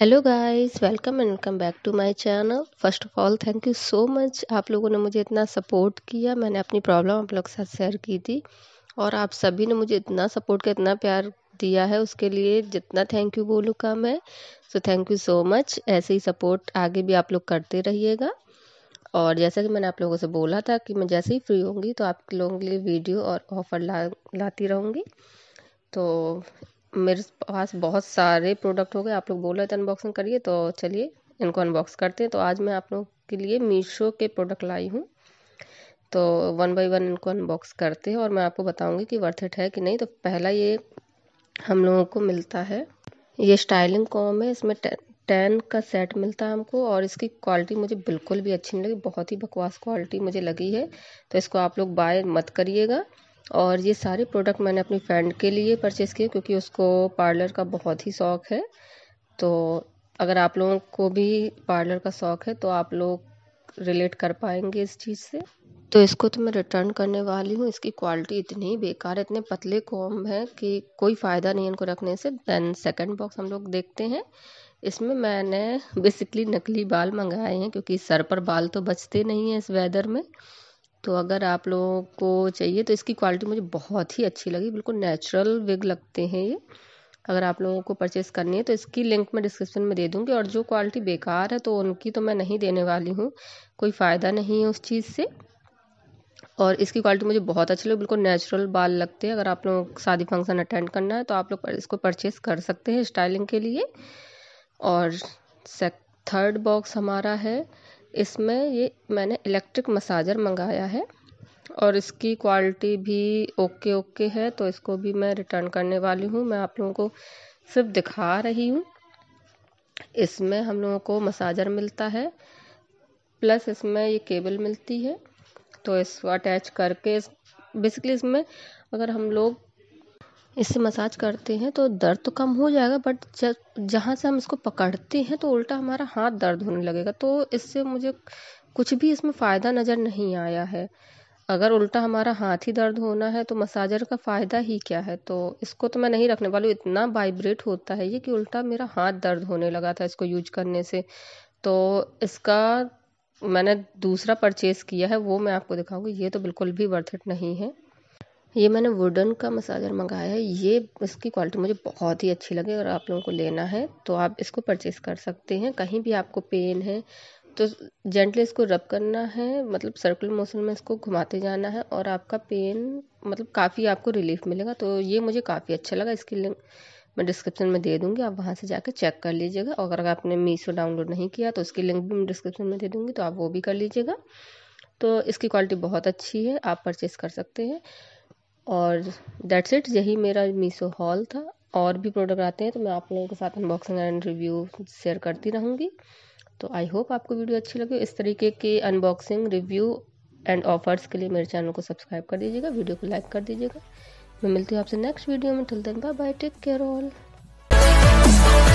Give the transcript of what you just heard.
hello guys welcome and welcome back to my channel first of all thank you so much आप लोगों ने मुझे इतना support किया मैंने अपनी प्रॉब्लम आप लोग के साथ शेयर की थी और आप सभी ने मुझे इतना सपोर्ट किया इतना प्यार दिया है उसके लिए जितना थैंक यू बोलूँ का है so thank you so much ऐसे ही सपोर्ट आगे भी आप लोग करते रहिएगा और जैसा कि मैंने आप लोगों से बोला था कि मैं जैसे ही फ्री होंगी तो आप लोगों के लिए वीडियो और ऑफ़र ला लाती रहूँगी तो मेरे पास बहुत सारे प्रोडक्ट हो गए आप लोग बोल रहे थे अनबॉक्सिंग करिए तो चलिए इनको अनबॉक्स करते हैं तो आज मैं आप लोग के लिए मीशो के प्रोडक्ट लाई हूँ तो वन बाई वन इनको अनबॉक्स करते हैं और मैं आपको बताऊँगी कि वर्थ इट है कि नहीं तो पहला ये हम लोगों को मिलता है ये स्टाइलिंग कॉम है इसमें टेन का सेट मिलता है हमको और इसकी क्वालिटी मुझे बिल्कुल भी अच्छी नहीं लगी बहुत ही बकवास क्वालिटी मुझे लगी है तो इसको आप लोग बाय मत करिएगा और ये सारे प्रोडक्ट मैंने अपनी फ्रेंड के लिए परचेज़ किए क्योंकि उसको पार्लर का बहुत ही शौक़ है तो अगर आप लोगों को भी पार्लर का शौक़ है तो आप लोग रिलेट कर पाएंगे इस चीज़ से तो इसको तो मैं रिटर्न करने वाली हूँ इसकी क्वालिटी इतनी बेकार इतने पतले कॉम है कि कोई फ़ायदा नहीं है इनको रखने से देन सेकेंड बॉक्स हम लोग देखते हैं इसमें मैंने बेसिकली नकली बाल मंगाए हैं क्योंकि सर पर बाल तो बचते नहीं हैं इस वेदर में तो अगर आप लोगों को चाहिए तो इसकी क्वालिटी मुझे बहुत ही अच्छी लगी बिल्कुल नेचुरल विग लगते हैं ये अगर आप लोगों को परचेज़ करनी है तो इसकी लिंक मैं डिस्क्रिप्शन में दे दूँगी और जो क्वालिटी बेकार है तो उनकी तो मैं नहीं देने वाली हूँ कोई फ़ायदा नहीं है उस चीज़ से और इसकी क्वालिटी मुझे बहुत अच्छी लगी बिल्कुल नेचुरल बाल लगते हैं अगर आप को शादी फंक्शन अटेंड करना है तो आप लोग इसको परचेज़ कर सकते हैं स्टाइलिंग के लिए और थर्ड बॉक्स हमारा है इसमें ये मैंने इलेक्ट्रिक मसाजर मंगाया है और इसकी क्वालिटी भी ओके ओके है तो इसको भी मैं रिटर्न करने वाली हूँ मैं आप लोगों को सिर्फ दिखा रही हूँ इसमें हम लोगों को मसाजर मिलता है प्लस इसमें ये केबल मिलती है तो इसको अटैच करके बेसिकली इसमें अगर हम लोग इससे मसाज करते हैं तो दर्द तो कम हो जाएगा बट जब जहाँ से हम इसको पकड़ते हैं तो उल्टा हमारा हाथ दर्द होने लगेगा तो इससे मुझे कुछ भी इसमें फ़ायदा नज़र नहीं आया है अगर उल्टा हमारा हाथ ही दर्द होना है तो मसाजर का फ़ायदा ही क्या है तो इसको तो मैं नहीं रखने वाली हूँ इतना वाइब्रेट होता है ये कि उल्टा मेरा हाथ दर्द होने लगा था इसको यूज करने से तो इसका मैंने दूसरा परचेज़ किया है वो मैं आपको दिखाऊंगी ये तो बिल्कुल भी वर्थ इट नहीं है ये मैंने वुडन का मसाजर मंगाया है ये इसकी क्वालिटी मुझे बहुत ही अच्छी लगी और आप लोगों को लेना है तो आप इसको परचेज़ कर सकते हैं कहीं भी आपको पेन है तो जेंटली इसको रब करना है मतलब सर्कुलर मोशन में इसको घुमाते जाना है और आपका पेन मतलब काफ़ी आपको रिलीफ मिलेगा तो ये मुझे काफ़ी अच्छा लगा इसकी लिंक मैं डिस्क्रिप्शन में दे दूँगी आप वहाँ से जाके चेक कर लीजिएगा और अगर आपने मीशो डाउनलोड नहीं किया तो उसकी लिंक भी मैं डिस्क्रिप्शन में दे दूँगी तो आप वो भी कर लीजिएगा तो इसकी क्वालिटी बहुत अच्छी है आप परचेज़ कर सकते हैं और दैट्स इट यही मेरा मीसो हॉल था और भी प्रोडक्ट आते हैं तो मैं आप लोगों के साथ अनबॉक्सिंग एंड रिव्यू शेयर करती रहूँगी तो आई होप आपको वीडियो अच्छी लगे इस तरीके के अनबॉक्सिंग रिव्यू एंड ऑफर्स के लिए मेरे चैनल को सब्सक्राइब कर दीजिएगा वीडियो को लाइक कर दीजिएगा मैं मिलती हूँ आपसे नेक्स्ट वीडियो में till then bye bye take care all